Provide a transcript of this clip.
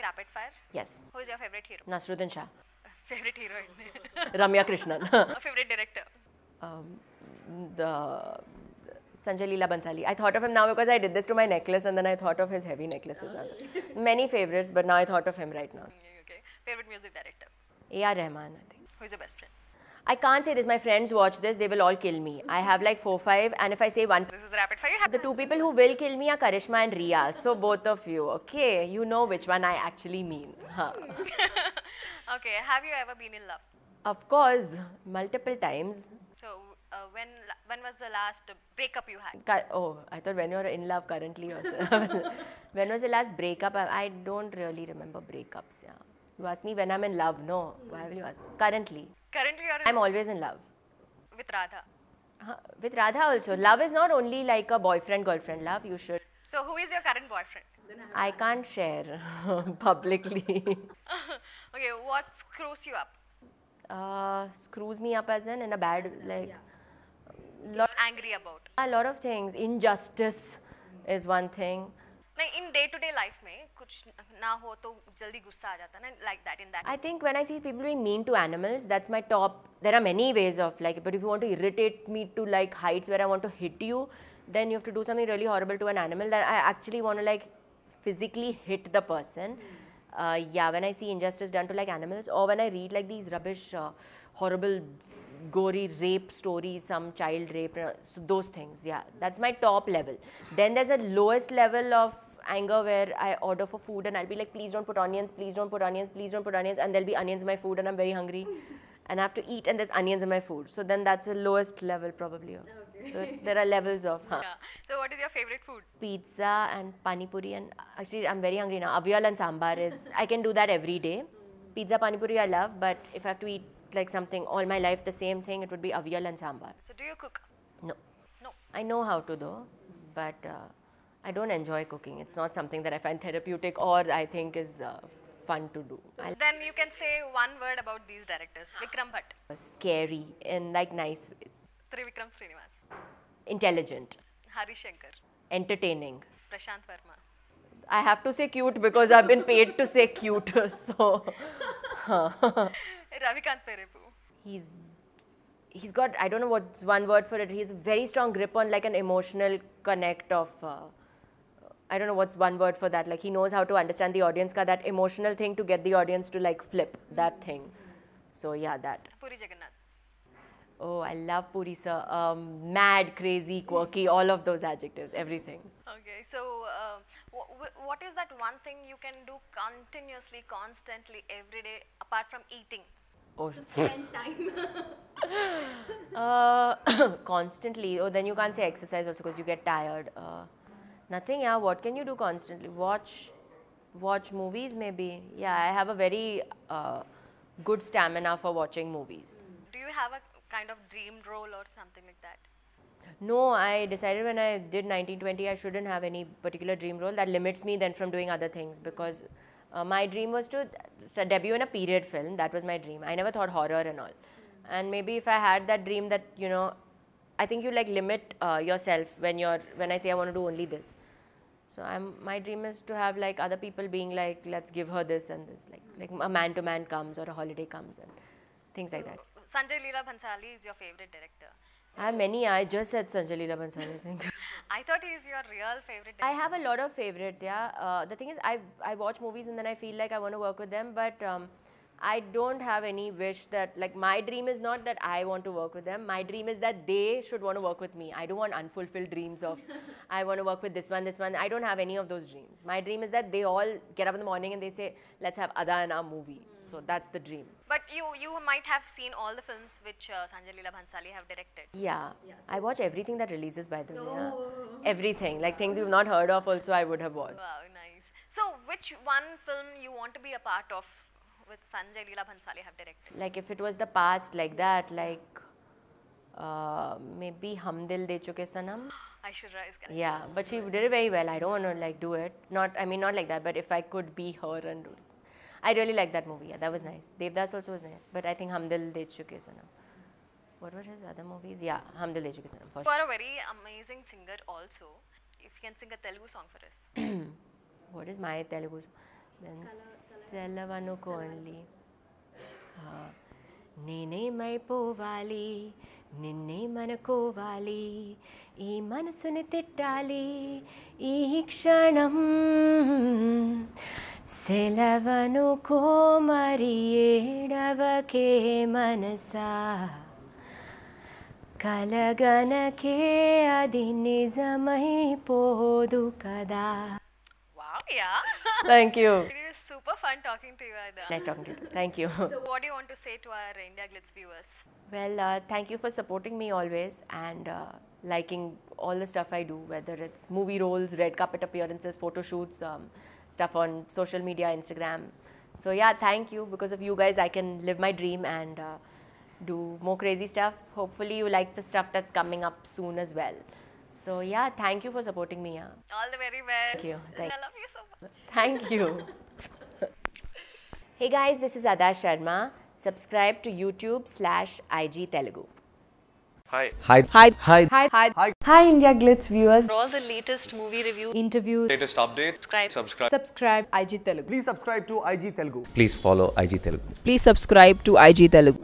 like rapid fire? Yes. Who is your favorite hero? Nasruddin Shah. Favorite heroine? Ramya Krishnan. favorite director? Um, the Sanjay Leela Bansali. I thought of him now because I did this to my necklace and then I thought of his heavy necklaces. Many favorites, but now I thought of him right now. Okay. Favorite music director? A.R. Rahman, I think. Who is your best friend? I can't say this. My friends watch this, they will all kill me. I have like four, five, and if I say one, this is rapid fire. The two people who will kill me are Karishma and Ria. So both of you, okay? You know which one I actually mean. okay. Have you ever been in love? Of course, multiple times. So uh, when when was the last breakup you had? Oh, I thought when you are in love currently. when was the last breakup? I, don't really remember breakups. Yeah. You ask me when I'm in love. No. Why will you ask? Currently. Currently, you're. I'm always in love. With Radha. Uh, with Radha also. Love is not only like a boyfriend girlfriend love. You should. So, who is your current boyfriend? I, can't share publicly. okay, what screws you up? Uh, screws me up as in in a bad like. Yeah. Lot angry about. A lot of things. Injustice is one thing. नहीं in day to day life में कुछ ना हो तो जल्दी गुस्सा आ जाता है ना like that in that I think when I see people being mean to animals that's my top there are many ways of like but if you want to irritate me to like heights where I want to hit you then you have to do something really horrible to an animal that I actually want to like physically hit the person. Hmm. Uh, yeah, when I see injustice done to like animals or when I read like these rubbish, uh, horrible, gory rape stories, some child rape, uh, so those things. Yeah, that's my top level. Then there's a lowest level of anger where I order for food and I'll be like, please don't put onions, please don't put onions, please don't put onions, and there'll be onions in my food and I'm very hungry and I have to eat and there's onions in my food. So then that's the lowest level probably. Okay. So there are levels of. Huh? Yeah. So what is your favorite food? Pizza and pani puri and actually I'm very hungry now. Avial and sambar is, I can do that every day. Pizza, pani puri I love but if I have to eat like something all my life the same thing it would be avial and sambar. So do you cook? No. No. I know how to though but uh, I don't enjoy cooking. It's not something that I find therapeutic or I think is uh, fun to do. So then you can say one word about these directors. Vikram Bhatt. Scary in like nice ways. Trivikram Srinivas. Intelligent. Hari Shankar. Entertaining. Prashant Verma. I have to say cute because I've been paid to say cute. So. Ravikant Perepu. He's he's got I don't know what's one word for it. He's a very strong grip on like an emotional connect of. Uh, I don't know what's one word for that. Like he knows how to understand the audience ka that emotional thing to get the audience to like flip that thing. So yeah, that. Puri Jagannath. Oh, I love Puri sir. Um, mad, crazy, quirky, all of those adjectives, everything. Okay, so uh, what is that one thing you can do continuously, constantly, every day, apart from eating? Oh, spend time. uh, constantly. Oh, then you can't say exercise also because you get tired. Uh, nothing yeah what can you do constantly watch watch movies maybe yeah i have a very uh, good stamina for watching movies do you have a kind of dream role or something like that no i decided when i did 1920 i shouldn't have any particular dream role that limits me then from doing other things because uh, my dream was to debut in a period film that was my dream i never thought horror and all and maybe if i had that dream that you know i think you like limit uh, yourself when you're when i say i want to do only this so I'm, my dream is to have like other people being like, let's give her this and this, like like a man to man comes or a holiday comes and things like that. Sanjay Leela Bhansali is your favorite director. I have many. I just said Sanjay Leela Bhansali. I think. I thought he is your real favorite. Director. I have a lot of favorites. Yeah. Uh, the thing is, I I watch movies and then I feel like I want to work with them, but. Um, I don't have any wish that, like, my dream is not that I want to work with them. My dream is that they should want to work with me. I don't want unfulfilled dreams of, I want to work with this one, this one. I don't have any of those dreams. My dream is that they all get up in the morning and they say, let's have Ada in our movie. Mm. So that's the dream. But you you might have seen all the films which uh, Sanjay Leela Bhansali have directed. Yeah. Yes. I watch everything that releases by the way. No. Everything. Like things you've not heard of also I would have watched. Wow, nice. So which one film you want to be a part of with Sanjay Leela Bhansali have directed? Like if it was the past like that, like uh, maybe Hum Dil De Chuke Sanam. I should rise. Yeah, but she did it very well. I don't want to like do it. Not, I mean, not like that. But if I could be her and do it, I really like that movie. Yeah, that was nice. Devdas also was nice. But I think Hamdil Dil De Chuke Sanam. What were his other movies? Yeah, Hamdil Dil De Chuke Sanam. a very amazing singer also. If you can sing a Telugu song for us. what is my Telugu? Then. సెలవనుకోండి నేనేమైపోవాలి నిన్నేమనుకోవాలి ఈ మనసుని తిట్టాలి ఈ క్షణం సెలవనుకో కోమరి ఏడవకే మనసా కలగనకే అది నిజమైపోదు కదా thank you fun talking to you, Aida. Nice talking to you. Thank you. So, what do you want to say to our India Glitz viewers? Well, uh, thank you for supporting me always and uh, liking all the stuff I do, whether it's movie roles, red carpet appearances, photo shoots, um, stuff on social media, Instagram. So, yeah, thank you. Because of you guys, I can live my dream and uh, do more crazy stuff. Hopefully, you like the stuff that's coming up soon as well. So yeah, thank you for supporting me. Yeah. All the very best. Thank you. Thank I love you so much. Thank you. Hey guys, this is Ada Sharma. Subscribe to YouTube slash IG Telugu. Hi. Hi. Hi. Hi. Hi. Hi. Hi. Hi India Glitz viewers. For all the latest movie review, interviews, latest updates, subscribe. Subscribe. Subscribe IG Telugu. Please subscribe to IG Telugu. Please follow IG Telugu. Please subscribe to IG Telugu.